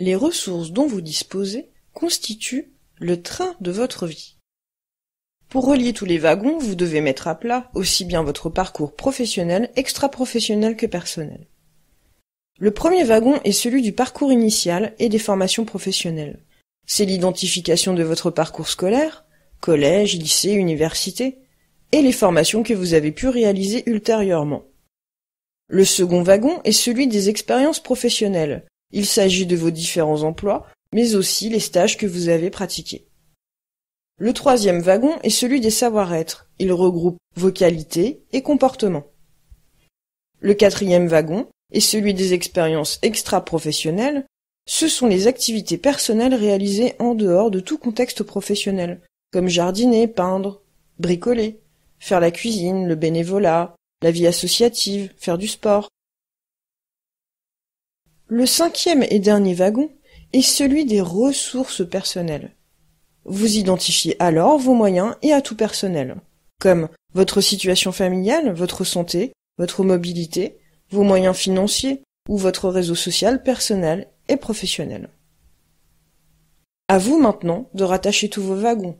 Les ressources dont vous disposez constituent le train de votre vie. Pour relier tous les wagons, vous devez mettre à plat aussi bien votre parcours professionnel, extra-professionnel que personnel. Le premier wagon est celui du parcours initial et des formations professionnelles. C'est l'identification de votre parcours scolaire, collège, lycée, université, et les formations que vous avez pu réaliser ultérieurement. Le second wagon est celui des expériences professionnelles, il s'agit de vos différents emplois, mais aussi les stages que vous avez pratiqués. Le troisième wagon est celui des savoir-être. Il regroupe vos qualités et comportements. Le quatrième wagon est celui des expériences extra-professionnelles. Ce sont les activités personnelles réalisées en dehors de tout contexte professionnel, comme jardiner, peindre, bricoler, faire la cuisine, le bénévolat, la vie associative, faire du sport, le cinquième et dernier wagon est celui des ressources personnelles. Vous identifiez alors vos moyens et atouts personnels, comme votre situation familiale, votre santé, votre mobilité, vos moyens financiers ou votre réseau social personnel et professionnel. À vous maintenant de rattacher tous vos wagons.